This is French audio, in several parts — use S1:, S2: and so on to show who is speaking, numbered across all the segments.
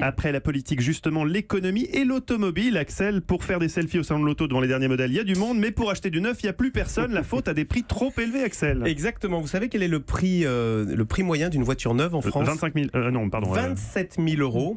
S1: Après la politique, justement, l'économie et l'automobile. Axel, pour faire des selfies au salon de l'auto devant les derniers modèles, il y a du monde, mais pour acheter du neuf, il n'y a plus personne. La faute à des prix trop élevés, Axel. Exactement. Vous savez quel est le prix, euh, le prix moyen d'une voiture neuve en France euh, non, pardon. 27 euh, 000 euros.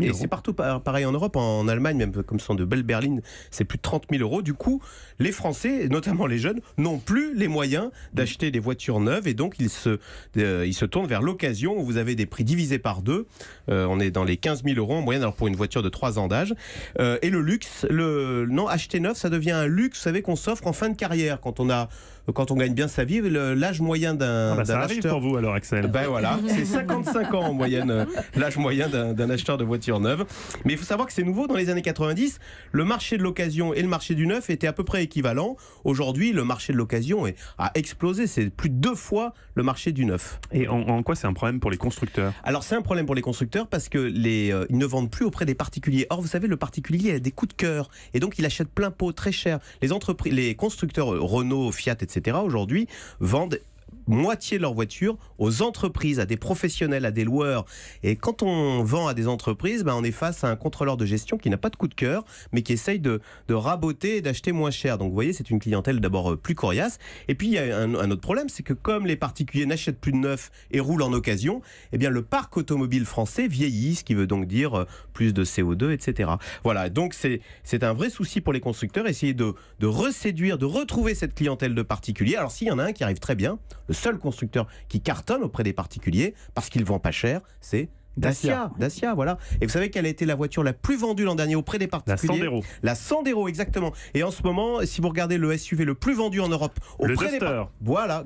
S1: Et c'est partout pareil en Europe, en Allemagne, même comme ce sont de belles berlines, c'est plus de 30 000 euros. Du coup, les Français, notamment les jeunes, n'ont plus les moyens d'acheter des voitures neuves et donc ils se, ils se tournent vers l'occasion où vous avez des prix divisés par deux. on est dans les 15 000 euros en moyenne alors pour une voiture de 3 ans d'âge. Euh, et le luxe, le non, acheter neuf, ça devient un luxe, vous savez, qu'on s'offre en fin de carrière quand on a quand on gagne bien sa vie, l'âge moyen d'un ah bah, Ça arrive pour vous alors, Axel. Ben voilà, c'est 55 ans en moyenne, euh, l'âge moyen d'un acheteur de voiture neuve. Mais il faut savoir que c'est nouveau. Dans les années 90, le marché de l'occasion et le marché du neuf étaient à peu près équivalents. Aujourd'hui, le marché de l'occasion a explosé. C'est plus de deux fois le marché du neuf. Et en, quoi c'est un problème pour les constructeurs Alors c'est un problème pour les constructeurs parce que euh, ne vendent plus auprès des particuliers. Or, vous savez, le particulier a des coups de cœur et donc il achète plein pot très cher. Les entreprises, les constructeurs euh, Renault, Fiat, etc aujourd'hui vendent moitié de leur voiture aux entreprises, à des professionnels, à des loueurs. Et quand on vend à des entreprises, ben on est face à un contrôleur de gestion qui n'a pas de coup de cœur, mais qui essaye de, de raboter et d'acheter moins cher. Donc vous voyez, c'est une clientèle d'abord euh, plus coriace. Et puis il y a un, autre problème, c'est que comme les particuliers n'achètent plus de neuf et roulent en occasion, eh bien le parc automobile français vieillit, ce qui veut donc dire euh, plus de CO2, etc. Voilà, donc c'est un vrai souci pour les constructeurs, essayer de, de reséduire, de retrouver cette clientèle de particuliers. Alors s'il y en a un qui arrive très bien, le seul constructeur qui cartonne auprès des particuliers parce qu'il vend pas cher, c'est Dacia, Dacia, voilà. Et vous savez quelle a été la voiture la plus vendue l'an dernier auprès des particuliers La Sandero. La Sandero, exactement. Et en ce moment, si vous regardez le SUV le plus vendu en Europe auprès le des Voilà.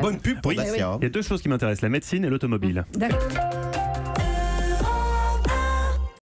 S1: bonne pub pour Dacia. Il y a deux choses qui m'intéressent la médecine et l'automobile. Ah, d'accord.